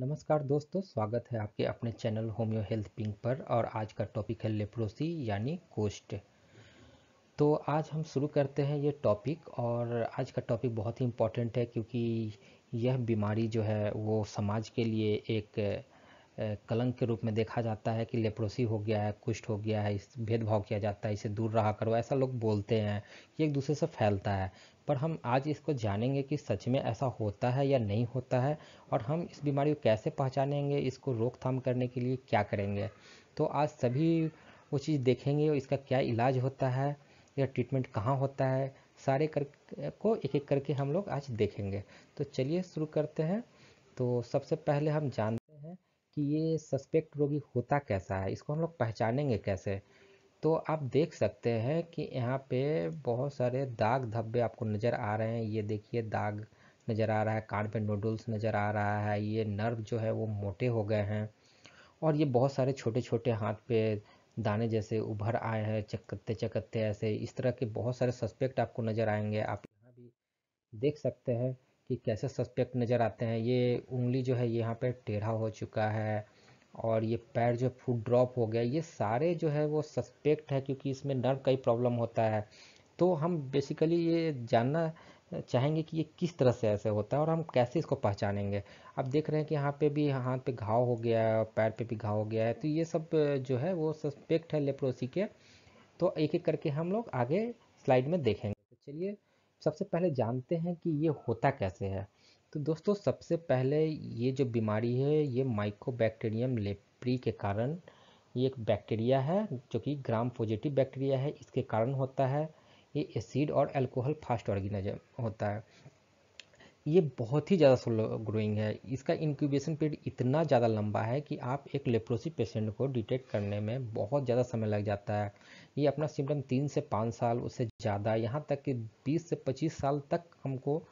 नमस्कार दोस्तों स्वागत है आपके अपने चैनल होम्यो हेल्थ पिंक पर और आज का टॉपिक है लेप्रोसी यानी कोस्ट तो आज हम शुरू करते हैं ये टॉपिक और आज का टॉपिक बहुत ही इम्पोर्टेंट है क्योंकि यह बीमारी जो है वो समाज के लिए एक कलंक के रूप में देखा जाता है कि लेप्रोसी हो गया है कुष्ठ हो गया है इस भेदभाव किया जाता है इसे दूर रहा करो ऐसा लोग बोलते हैं ये एक दूसरे से फैलता है पर हम आज इसको जानेंगे कि सच में ऐसा होता है या नहीं होता है और हम इस बीमारी को कैसे पहचानेंगे इसको रोकथाम करने के लिए क्या करेंगे तो आज सभी वो चीज़ देखेंगे और इसका क्या इलाज होता है या ट्रीटमेंट कहाँ होता है सारे कर को एक एक करके हम लोग आज देखेंगे तो चलिए शुरू करते हैं तो सबसे पहले हम जानते हैं कि ये सस्पेक्ट रोगी होता कैसा है इसको हम लोग पहचानेंगे कैसे तो आप देख सकते हैं कि यहाँ पे बहुत सारे दाग धब्बे आपको नज़र आ रहे हैं ये देखिए दाग नज़र आ रहा है कान पे नूडल्स नज़र आ रहा है ये नर्व जो है वो मोटे हो गए हैं और ये बहुत सारे छोटे छोटे हाथ पे दाने जैसे उभर आए हैं चकत्ते चकत्ते ऐसे इस तरह के बहुत सारे सस्पेक्ट आपको नज़र आएंगे आप यहाँ भी देख सकते हैं कि कैसे सस्पेक्ट नज़र आते हैं ये उंगली जो है यहाँ पे टेढ़ा हो चुका है और ये पैर जो फूट ड्रॉप हो गया ये सारे जो है वो सस्पेक्ट है क्योंकि इसमें नर्व का ही प्रॉब्लम होता है तो हम बेसिकली ये जानना चाहेंगे कि ये किस तरह से ऐसे होता है और हम कैसे इसको पहचानेंगे आप देख रहे हैं कि यहाँ पे भी हाथ पे घाव हो गया है पैर पे भी घाव हो गया है तो ये सब जो है वो सस्पेक्ट है लेप्रोसी के तो एक एक करके हम लोग आगे स्लाइड में देखेंगे तो चलिए सबसे पहले जानते हैं कि ये होता कैसे है तो दोस्तों सबसे पहले ये जो बीमारी है ये माइकोबैक्टीरियम लेप्री के कारण ये एक बैक्टीरिया है जो कि ग्राम पॉजिटिव बैक्टीरिया है इसके कारण होता है ये एसिड और अल्कोहल फास्ट ऑर्गेनिज्म होता है ये बहुत ही ज़्यादा स्लो ग्रोइंग है इसका इंक्यूबेशन पीरियड इतना ज़्यादा लंबा है कि आप एक लेप्रोसी पेशेंट को डिटेक्ट करने में बहुत ज़्यादा समय लग जाता है ये अपना सिम्टम तीन से पाँच साल उससे ज़्यादा यहाँ तक कि बीस से पच्चीस साल तक हमको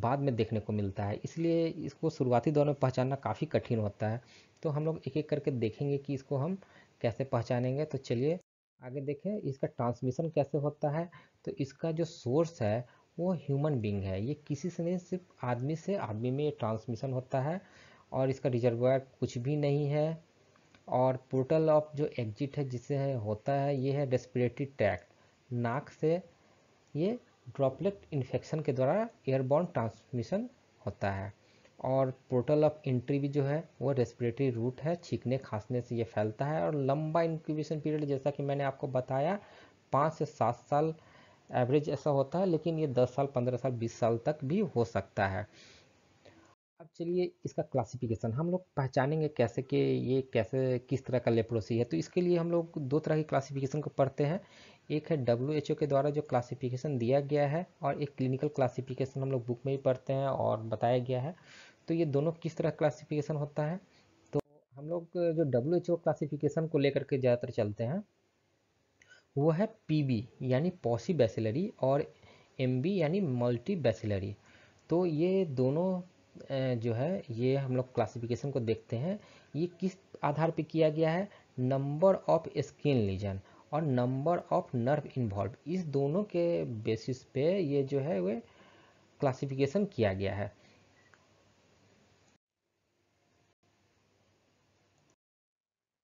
बाद में देखने को मिलता है इसलिए इसको शुरुआती दौर में पहचानना काफ़ी कठिन होता है तो हम लोग एक एक करके देखेंगे कि इसको हम कैसे पहचानेंगे तो चलिए आगे देखें इसका ट्रांसमिशन कैसे होता है तो इसका जो सोर्स है वो ह्यूमन बींग है ये किसी से नहीं सिर्फ आदमी से आदमी में ये ट्रांसमिशन होता है और इसका रिजर्वायर कुछ भी नहीं है और पोर्टल ऑफ जो एग्जिट है जिससे होता है ये है रेस्पिरेटरी ट्रैक्ट नाक से ये ड्रॉपलेट इन्फेक्शन के द्वारा एयरबॉर्न ट्रांसमिशन होता है और पोर्टल ऑफ एंट्री भी जो है वो रेस्पिरेटरी रूट है छींकने खांसने से ये फैलता है और लंबा इंक्यूबेशन पीरियड जैसा कि मैंने आपको बताया पाँच से सात साल एवरेज ऐसा होता है लेकिन ये दस साल पंद्रह साल बीस साल तक भी हो सकता है अब चलिए इसका क्लासिफिकेशन हम लोग पहचानेंगे कैसे कि ये कैसे किस तरह का लेप्रोसी है तो इसके लिए हम लोग दो तरह की क्लासिफिकेशन को पढ़ते हैं एक है डब्ल्यू के द्वारा जो क्लासिफिकेशन दिया गया है और एक क्लिनिकल क्लासिफिकेशन हम लोग बुक में ही पढ़ते हैं और बताया गया है तो ये दोनों किस तरह क्लासिफिकेशन होता है तो हम लोग जो डब्ल्यू क्लासिफिकेशन को लेकर के ज़्यादातर चलते हैं वो है पी यानी पॉसी बैसिलरी और एम यानी मल्टी बैसिलरी तो ये दोनों जो है ये हम लोग क्लासिफिकेशन को देखते हैं ये किस आधार पे किया गया है नंबर ऑफ स्किन लीजन और नंबर ऑफ नर्व इन्वॉल्व इस दोनों के बेसिस पे ये जो है वे क्लासिफिकेशन किया गया है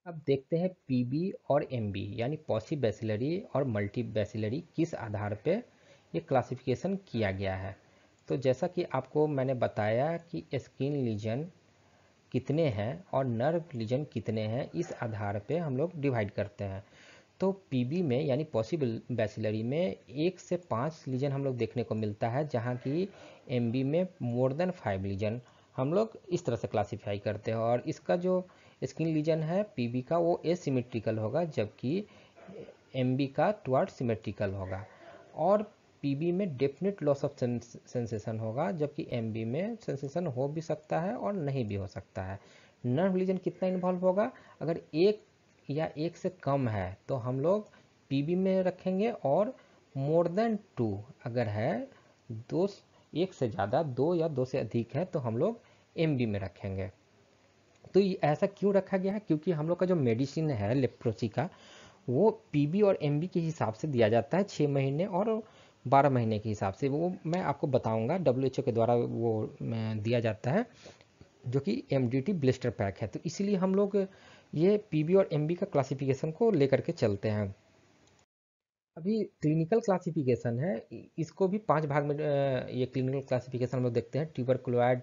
अब देखते हैं पीबी और एमबी यानी पॉसि बेसिलरी और मल्टी बेसिलरी किस आधार पे ये क्लासिफिकेशन किया गया है तो जैसा कि आपको मैंने बताया कि स्किन लीजन कितने हैं और नर्व लीजन कितने हैं इस आधार पे हम लोग डिवाइड करते हैं तो पीबी में यानी पॉसिबल बैसिलरी में एक से पाँच लीजन हम लोग देखने को मिलता है जहाँ की एमबी में मोर देन फाइव लीजन हम लोग इस तरह से क्लासीफाई करते हैं और इसका जो स्किन लीजन है पीबी का वो एसिमेट्रिकल होगा जबकि एमबी का टुवर्ड सिमेट्रिकल होगा और पीबी में डेफिनेट लॉस ऑफ सेंसेशन होगा जबकि एमबी में सेंसेशन हो भी सकता है और नहीं भी हो सकता है नर्व लीजन कितना इन्वॉल्व होगा अगर एक या एक से कम है तो हम लोग पी में रखेंगे और मोर देन टू अगर है दो एक से ज़्यादा दो या दो से अधिक है तो हम लोग एम में रखेंगे तो ऐसा क्यों रखा गया है क्योंकि हम लोग का जो मेडिसिन है लेप्रोसी का वो पी और एम के हिसाब से दिया जाता है छः महीने और बारह महीने के हिसाब से वो मैं आपको बताऊंगा डब्ल्यू के द्वारा वो दिया जाता है जो कि M D T blister pack है तो इसीलिए हम लोग ये पीबी और एमबी का क्लासिफिकेशन को लेकर के चलते हैं अभी क्लिनिकल क्लासिफिकेशन है इसको भी पांच भाग में ये क्लिनिकल क्लासिफिकेशन हम लोग देखते हैं tuberculoid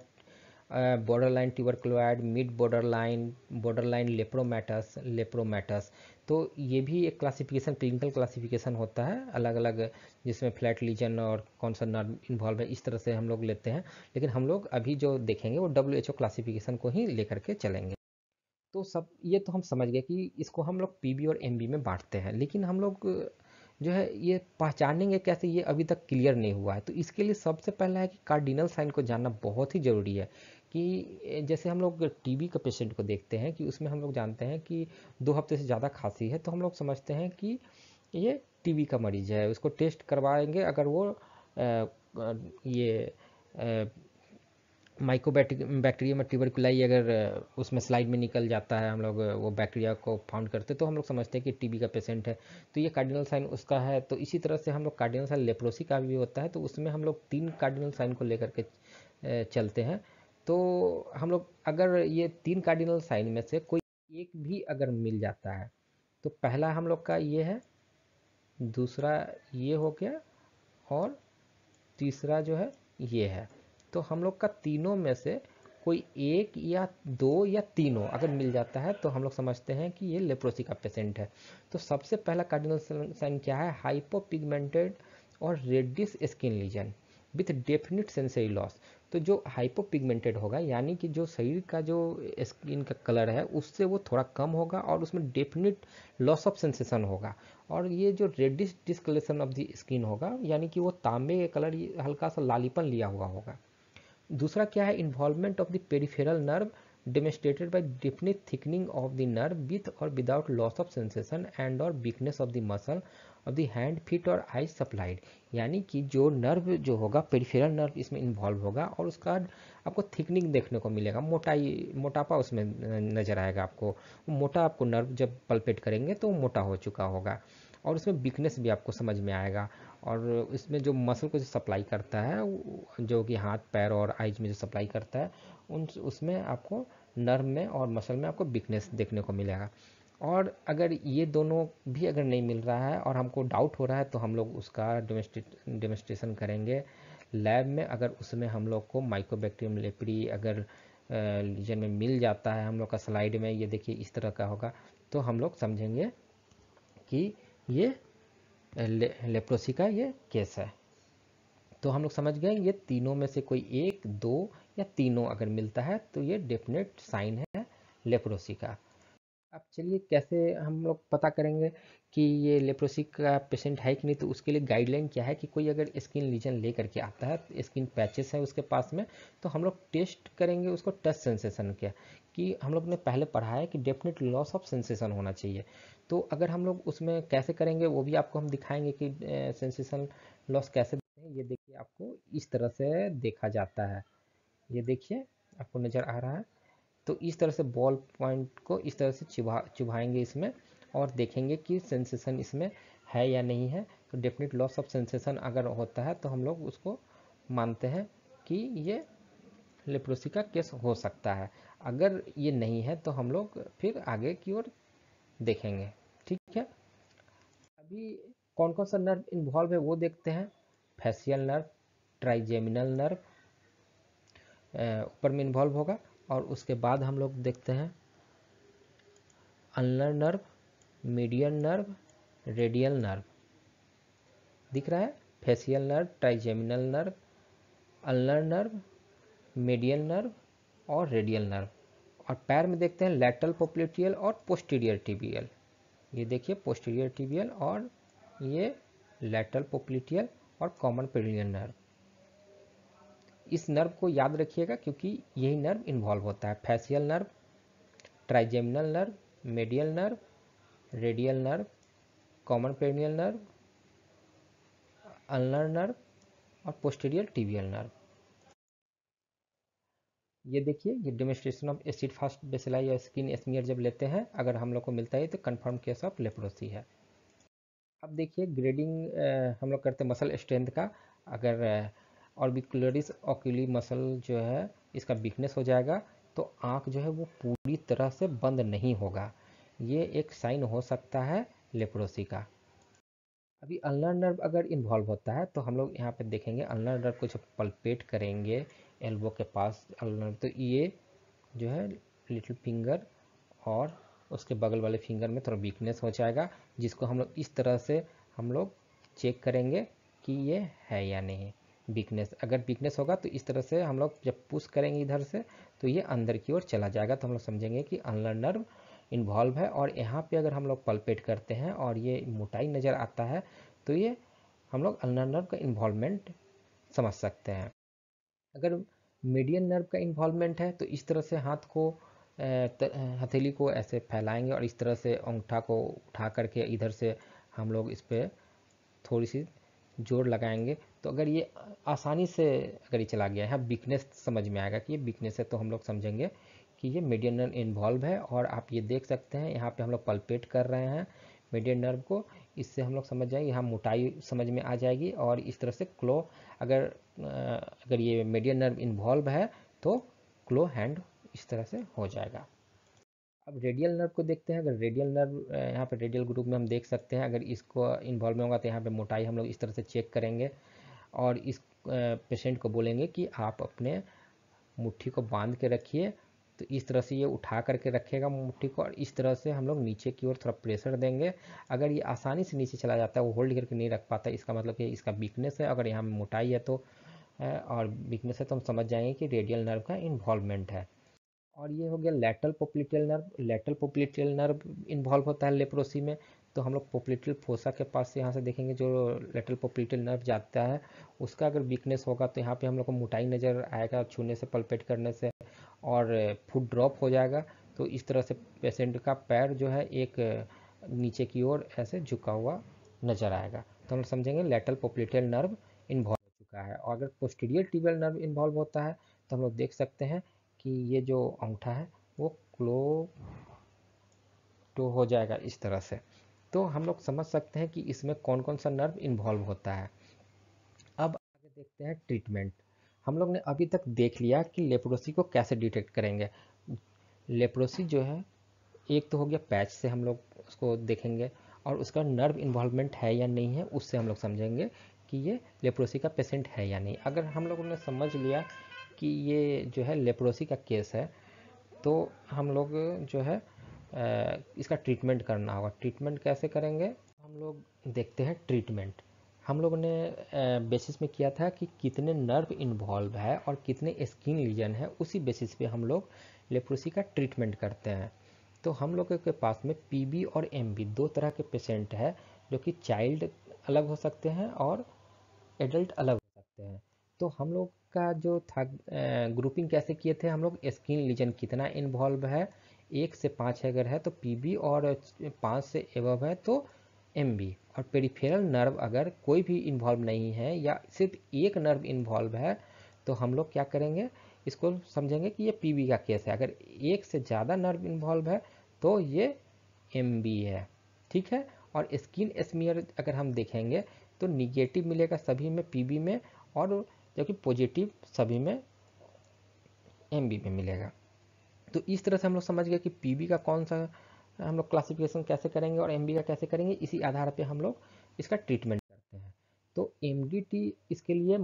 borderline tuberculoid mid borderline borderline lepromatous lepromatous तो ये भी एक क्लासिफिकेशन क्लिनिकल क्लासिफिकेशन होता है अलग अलग जिसमें फ्लैट लीजन और कौन सा नर्व इन्वॉल्व है इस तरह से हम लोग लेते हैं लेकिन हम लोग अभी जो देखेंगे वो डब्ल्यू क्लासिफिकेशन को ही लेकर के चलेंगे तो सब ये तो हम समझ गए कि इसको हम लोग पी और एम में बांटते हैं लेकिन हम लोग जो है ये पहचानेंगे कैसे ये अभी तक क्लियर नहीं हुआ है तो इसके लिए सबसे पहला है कि कार्डिनल साइन को जानना बहुत ही ज़रूरी है कि जैसे हम लोग टीबी का पेशेंट को देखते हैं कि उसमें हम लोग जानते हैं कि दो हफ्ते से ज़्यादा खांसी है तो हम लोग समझते हैं कि ये टीबी का मरीज है उसको टेस्ट करवाएंगे अगर वो ये में बैक्टीरियम ट्यूबरकुलाई अगर उसमें स्लाइड में निकल जाता है हम लोग वो बैक्टीरिया को फाउंड करते तो हम लोग समझते हैं कि टीबी का पेशेंट है तो ये कार्डिनल साइन उसका है तो इसी तरह से हम लोग कार्डिनल साइन लेप्रोसी का भी होता है तो उसमें हम लोग तीन कार्डिनल साइन को लेकर के चलते हैं तो हम लोग अगर ये तीन कार्डिनल साइन में से कोई एक भी अगर मिल जाता है तो पहला हम लोग का ये है दूसरा ये हो गया और तीसरा जो है ये है तो हम लोग का तीनों में से कोई एक या दो या तीनों अगर मिल जाता है तो हम लोग समझते हैं कि ये लेप्रोसी का पेशेंट है तो सबसे पहला कार्डिनल साइन क्या है हाइपोपिगमेंटेड और reddish skin lesion with definite sensory loss तो जो हाइपोपिगमेंटेड होगा यानी कि जो शरीर का जो स्किन का कलर है उससे वो थोड़ा कम होगा और उसमें डेफिनेट लॉस ऑफ सेंसेशन होगा और ये जो reddish discoloration of the skin होगा यानी कि वो तांबे कलर हल्का सा लालीपन लिया हुआ होगा दूसरा क्या है involvement of the peripheral nerve demonstrated by definite thickening of the nerve with और without loss of sensation and और weakness of the muscle of the hand feet और आई सप्लाइड यानी कि जो नर्व जो होगा पेरिफेरल नर्व इसमें involve होगा और उसका आपको थिकनिंग देखने को मिलेगा मोटाई मोटापा उसमें नजर आएगा आपको मोटा आपको नर्व जब पल्पेट करेंगे तो मोटा हो चुका होगा और उसमें वीकनेस भी आपको समझ में आएगा और इसमें जो मसल को जो सप्लाई करता है जो कि हाथ पैर और आइज में जो सप्लाई करता है उन उसमें आपको नर्व में और मसल में आपको वीकनेस देखने को मिलेगा और अगर ये दोनों भी अगर नहीं मिल रहा है और हमको डाउट हो रहा है तो हम लोग उसका डेमोस्ट्रेशन करेंगे लैब में अगर उसमें हम लोग को माइक्रोबैक्टीरियम लेपड़ी अगर लीजन में मिल जाता है हम लोग का स्लाइड में ये देखिए इस तरह का होगा तो हम लोग समझेंगे कि ये ले, लेप्रोसी का ये केस है तो हम लोग समझ गए ये तीनों में से कोई एक दो या तीनों अगर मिलता है तो ये डेफिनेट साइन है लेप्रोसी का अब चलिए कैसे हम लोग पता करेंगे कि ये लेप्रोसी का पेशेंट है कि नहीं तो उसके लिए गाइडलाइन क्या है कि कोई अगर स्किन लीजन ले करके आता है स्किन पैचेस है उसके पास में तो हम लोग टेस्ट करेंगे उसको टच सेंसेशन क्या कि हम लोग ने पहले पढ़ा है कि डेफिनेट लॉस ऑफ सेंसेशन होना चाहिए तो अगर हम लोग उसमें कैसे करेंगे वो भी आपको हम दिखाएंगे कि सेंसेशन लॉस कैसे ये देखिए आपको इस तरह से देखा जाता है ये देखिए आपको नज़र आ रहा है तो इस तरह से बॉल पॉइंट को इस तरह से चुभा चुभाएंगे इसमें और देखेंगे कि सेंसेशन इसमें है या नहीं है तो डेफिनेट लॉस ऑफ सेंसेशन अगर होता है तो हम लोग उसको मानते हैं कि ये लेप्रोसी का केस हो सकता है अगर ये नहीं है तो हम लोग फिर आगे की ओर देखेंगे ठीक है अभी कौन कौन सा नर्व इन्वॉल्व है वो देखते हैं फेसियल नर्व ट्राइजेमिनल नर्व ऊपर में इन्वॉल्व होगा और उसके बाद हम लोग देखते हैं ulnar nerve medial nerve radial nerve दिख रहा है facial nerve trigeminal nerve ulnar nerve medial nerve और रेडियल नर्व और पैर में देखते हैं लेटरल पोपलेटियल और पोस्टीरियर टीबीएल ये देखिए पोस्टीरियर टीबियल और ये लेटरल पोपलिटियल और कॉमन पेरिनियल नर्व इस नर्व को याद रखिएगा क्योंकि यही नर्व इन्वॉल्व होता है facial nerve trigeminal nerve medial nerve radial nerve common peroneal nerve ulnar nerve और पोस्टीरियर टीबियल नर्व ये देखिए ये demonstration of acid fast bacilli या स्किन स्मियर जब लेते हैं अगर हम लोग को मिलता है तो कन्फर्म केस ऑफ लेप्रोसी है अब देखिए ग्रेडिंग हम लोग करते हैं मसल स्ट्रेंथ का अगर ऑर्बिकुलरिस ऑक्यूली मसल जो है इसका वीकनेस हो जाएगा तो आँख जो है वो पूरी तरह से बंद नहीं होगा ये एक साइन हो सकता है लेप्रोसी का अभी अल्नर नर्व अगर इन्वॉल्व होता है तो हम लोग यहाँ पे देखेंगे अल्नर नर्व को जब पल्पेट करेंगे एल्बो के पास तो ये जो है लिटिल फिंगर और उसके बगल वाले फिंगर में थोड़ा वीकनेस हो जाएगा जिसको हम लोग इस तरह से हम लोग चेक करेंगे कि ये है या नहीं वीकनेस अगर वीकनेस होगा तो इस तरह से हम लोग जब पुश करेंगे इधर से तो ये अंदर की ओर चला जाएगा तो हम लोग समझेंगे कि अनलर नर्व इन्वॉल्व है और यहाँ पे अगर हम लोग पल्पेट करते हैं और ये मोटाई नज़र आता है तो ये हम लोग अनलर नर्व का इन्वॉल्वमेंट समझ सकते हैं अगर मीडियन नर्व का इन्वॉल्वमेंट है तो इस तरह से हाथ को हथेली को ऐसे फैलाएंगे और इस तरह से अंगूठा को उठा करके इधर से हम लोग इस पर थोड़ी सी जोर लगाएंगे तो अगर ये आसानी से अगर ये चला गया है वीकनेस समझ में आएगा कि ये वीकनेस है तो हम लोग समझेंगे कि ये मीडियन नर्व इन्वॉल्व है और आप ये देख सकते हैं यहाँ पे हम लोग पल्पेट कर रहे हैं मेडियन नर्व को इससे हम लोग समझ जाएंगे यहाँ मोटाई समझ में आ जाएगी और इस तरह से क्लो अगर अगर ये मेडियन नर्व इन्वॉल्व है तो क्लो हैंड इस तरह से हो जाएगा अब रेडियल नर्व को देखते हैं अगर रेडियल नर्व यहाँ पर रेडियल ग्रुप में हम देख सकते हैं अगर इसको इन्वॉल्व में होगा तो यहाँ पर मोटाई हम लोग इस तरह से चेक करेंगे और इस पेशेंट को बोलेंगे कि आप अपने मुट्ठी को बांध के रखिए तो इस तरह से ये उठा करके रखेगा मुट्ठी को और इस तरह से हम लोग नीचे की ओर थोड़ा प्रेशर देंगे अगर ये आसानी से नीचे चला जाता है वो होल्ड करके नहीं रख पाता इसका मतलब कि इसका वीकनेस है अगर यहाँ मोटाई है तो और वीकनेस है तो हम समझ जाएंगे कि रेडियल नर्व का इन्वॉल्वमेंट है और ये हो गया lateral popliteal nerve lateral popliteal nerve involve होता है लेप्रोसी में तो हम लोग पोपलिटियल फोसा के पास यहाँ से देखेंगे जो लेटल पोपलिटियल नर्व जाता है उसका अगर वीकनेस होगा तो यहाँ पे हम लोग को मोटाई नज़र आएगा छूने से पलपेट करने से और फूड ड्रॉप हो जाएगा तो इस तरह से पेशेंट का पैर जो है एक नीचे की ओर ऐसे झुका हुआ नजर आएगा तो हम समझेंगे लेटल पोपलेटल नर्व इन्वॉल्व हो चुका है और अगर पोस्टीरियर ट्यूबल नर्व इन्वॉल्व होता है तो हम लोग देख सकते हैं कि ये जो अंगूठा है वो क्लो टो तो हो जाएगा इस तरह से तो हम लोग समझ सकते हैं कि इसमें कौन कौन सा नर्व इन्वॉल्व होता है अब आगे देखते हैं ट्रीटमेंट हम लोग ने अभी तक देख लिया कि लेप्रोसी को कैसे डिटेक्ट करेंगे लेप्रोसी जो है एक तो हो गया पैच से हम लोग उसको देखेंगे और उसका नर्व इन्वॉल्वमेंट है या नहीं है उससे हम लोग समझेंगे कि ये लेप्रोसी का पेशेंट है या नहीं अगर हम लोगों ने समझ लिया कि ये जो है लेप्रोसी का केस है तो हम लोग जो है इसका ट्रीटमेंट करना होगा ट्रीटमेंट कैसे करेंगे हम लोग देखते हैं ट्रीटमेंट हम लोगों ने बेसिस में किया था कि कितने नर्व इन्वॉल्व है और कितने स्किन लीजन है उसी बेसिस पे हम लोग लेप्रोसी का ट्रीटमेंट करते हैं तो हम लोगों के पास में पीबी और एमबी दो तरह के पेशेंट है जो कि चाइल्ड अलग हो सकते हैं और एडल्ट अलग हो सकते हैं तो हम लोग का जो था ग्रुपिंग कैसे किए थे हम लोग स्किन लीजन कितना इन्वॉल्व है एक से पाँच अगर है तो पीबी और पाँच से एवब है तो एम और पेरीफेरल नर्व अगर कोई भी इन्वॉल्व नहीं है या सिर्फ एक नर्व इन्वॉल्व है तो हम लोग क्या करेंगे इसको समझेंगे कि ये पी का केस है अगर एक से ज़्यादा नर्व इन्वॉल्व है तो ये एम है ठीक है और स्किन स्मियर अगर हम देखेंगे तो निगेटिव मिलेगा सभी में पी में और जबकि पॉजिटिव सभी में एम में मिलेगा तो इस तरह से हम लोग समझ गए कि पी का कौन सा हम लोग क्लासिफिकेशन कैसे करेंगे और एम का कैसे करेंगे इसी आधार पर हम लोग इसका ट्रीटमेंट करते हैं तो एम इसके लिए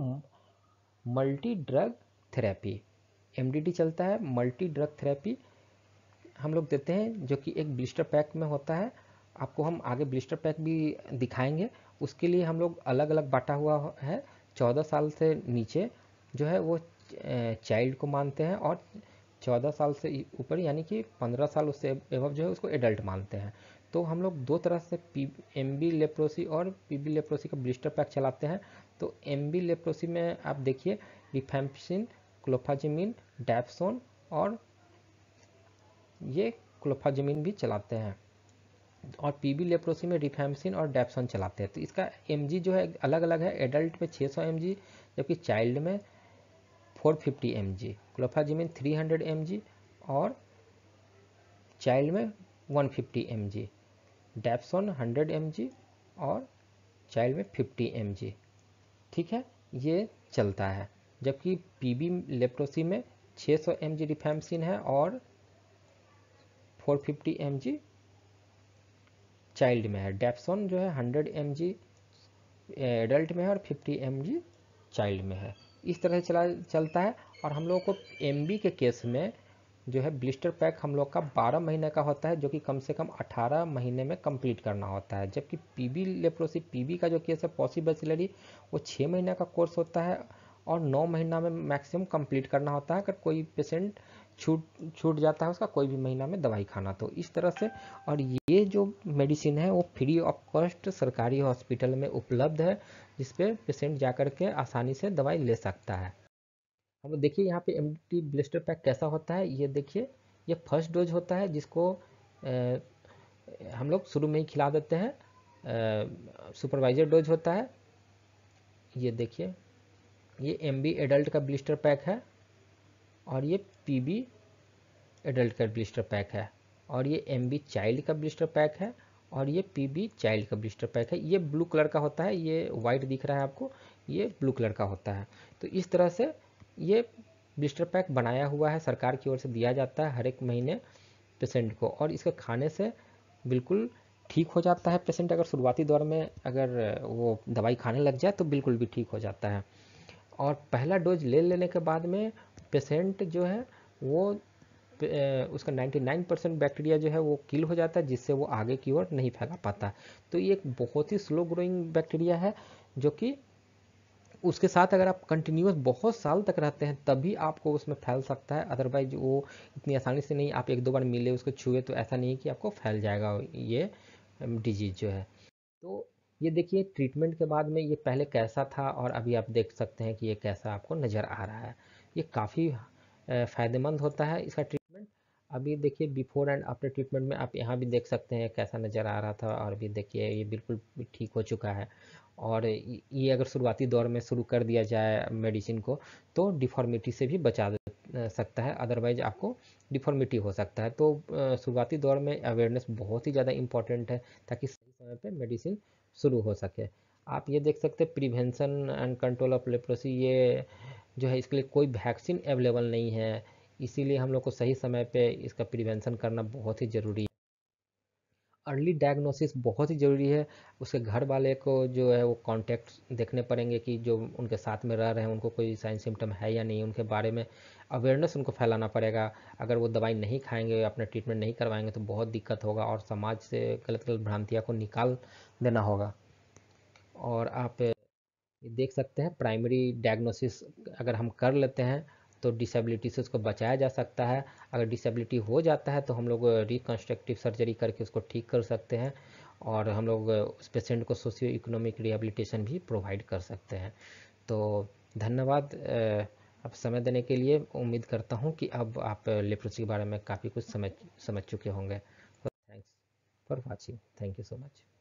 मल्टी ड्रग थेरेपी एम चलता है मल्टी ड्रग थेरेपी हम लोग देते हैं जो कि एक ब्लिस्टर पैक में होता है आपको हम आगे ब्लिस्टर पैक भी दिखाएंगे उसके लिए हम लोग अलग अलग बांटा हुआ है चौदह साल से नीचे जो है वो चाइल्ड को मानते हैं और चौदह साल से ऊपर यानी कि पंद्रह साल उससे एवब जो है उसको एडल्ट मानते हैं तो हम लोग दो तरह से पी एम बी लेप्रोसी और पी बी लेप्रोसी का ब्लिस्टर पैक चलाते हैं तो एम बी लेप्रोसी में आप देखिए रिफेम्पसिन क्लोफाजिमिन डैफसोन और ये क्लोफाजिमिन भी चलाते हैं और पीबी लेप्रोसी में रिफेम्पसिन और डैफसोन चलाते हैं तो इसका एम जो है अलग अलग है एडल्ट में छः सौ जबकि चाइल्ड में 450 mg क्लोफाजिमिन 300 mg और चाइल्ड में 150 mg हंड्रेड 100 mg और चाइल्ड में 50 mg ठीक है ये चलता है जबकि पीबी लेप्टोसी में 600 सौ एम जी रिफेमसिन है और 450 फिफ्टी एम जी चाइल्ड में है डैप्सोन जो है 100 एम जी एडल्ट में है और 50 एम जी चाइल्ड में है इस तरह से चला चलता है और हम लोगों को एम के केस में जो है ब्लिस्टर पैक हम लोग का 12 महीने का होता है जो कि कम से कम 18 महीने में कंप्लीट करना होता है जबकि पी बी लेप्रोसी पी का जो केस है पॉसिबसिलरी वो 6 महीने का कोर्स होता है और 9 महीना में मैक्सिमम कंप्लीट करना होता है अगर कोई पेशेंट छूट छूट जाता है उसका कोई भी महीना में दवाई खाना तो इस तरह से और ये जो मेडिसिन है वो फ्री ऑफ कॉस्ट सरकारी हॉस्पिटल में उपलब्ध है जिस पेशेंट जा कर के आसानी से दवाई ले सकता है अब देखिए यहाँ पे एम टी ब्लिस्टर पैक कैसा होता है ये देखिए ये फर्स्ट डोज होता है जिसको ए, हम लोग शुरू में ही खिला देते हैं सुपरवाइजर डोज होता है ये देखिए ये एम बी एडल्ट का ब्लिस्टर पैक है और ये पी बी एडल्ट का ब्लिस्टर पैक है और ये एम बी चाइल्ड का ब्लिस्टर पैक है और ये पी बी चाइल्ड का ब्लिस्टर पैक है ये ब्लू कलर का होता है ये वाइट दिख रहा है आपको ये ब्लू कलर का होता है तो इस तरह से ये ब्लिस्टर पैक बनाया हुआ है सरकार की ओर से दिया जाता है हर एक महीने पेशेंट को और इसके खाने से बिल्कुल ठीक हो जाता है पेशेंट अगर शुरुआती दौर में अगर वो दवाई खाने लग जाए तो बिल्कुल भी ठीक हो जाता है और पहला डोज ले लेने के बाद में पेशेंट जो है वो उसका 99 परसेंट बैक्टीरिया जो है वो किल हो जाता है जिससे वो आगे की ओर नहीं फैला पाता तो ये एक बहुत ही स्लो ग्रोइंग बैक्टीरिया है जो कि उसके साथ अगर आप कंटिन्यूस बहुत साल तक रहते हैं तभी आपको उसमें फैल सकता है अदरवाइज वो इतनी आसानी से नहीं आप एक दो बार मिले उसको छुए तो ऐसा नहीं कि आपको फैल जाएगा ये डिजीज जो है तो ये देखिए ट्रीटमेंट के बाद में ये पहले कैसा था और अभी आप देख सकते हैं कि ये कैसा आपको नज़र आ रहा है ये काफ़ी फ़ायदेमंद होता है इसका ट्रीटमेंट अभी देखिए बिफोर एंड आफ्टर ट्रीटमेंट में आप यहाँ भी देख सकते हैं कैसा नज़र आ रहा था और भी देखिए ये बिल्कुल ठीक हो चुका है और ये अगर शुरुआती दौर में शुरू कर दिया जाए मेडिसिन को तो डिफॉर्मिटी से भी बचा सकता है अदरवाइज आपको डिफॉर्मिटी हो सकता है तो शुरुआती दौर में अवेयरनेस बहुत ही ज़्यादा इम्पॉर्टेंट है ताकि सही समय पर मेडिसिन शुरू हो सके आप ये देख सकते हैं prevention and control of leprosy ये जो है इसके लिए कोई वैक्सीन अवेलेबल नहीं है इसीलिए हम लोग को सही समय पे इसका प्रिवेंशन करना बहुत ही ज़रूरी है अर्ली डायग्नोसिस बहुत ही ज़रूरी है उसके घर वाले को जो है वो कॉन्टैक्ट देखने पड़ेंगे कि जो उनके साथ में रह रहे हैं उनको कोई साइन सिम्टम है या नहीं उनके बारे में अवेयरनेस उनको फैलाना पड़ेगा अगर वो दवाई नहीं खाएंगे अपना ट्रीटमेंट नहीं करवाएंगे तो बहुत दिक्कत होगा और समाज से गलत गलत भ्रांतियाँ को निकाल देना होगा और आप देख सकते हैं प्राइमरी डायग्नोसिस अगर हम कर लेते हैं तो डिसेबिलिटी से उसको बचाया जा सकता है अगर डिसेबिलिटी हो जाता है तो हम लोग रिकन्स्ट्रक्टिव सर्जरी करके उसको ठीक कर सकते हैं और हम लोग उस पेशेंट को सोशियो इकोनॉमिक रिहेबिलिटेशन भी प्रोवाइड कर सकते हैं तो धन्यवाद अब समय देने के लिए उम्मीद करता हूँ कि अब आप लेप्रोसी के बारे में काफ़ी कुछ समझ समझ चुके होंगे thanks for watching thank you so much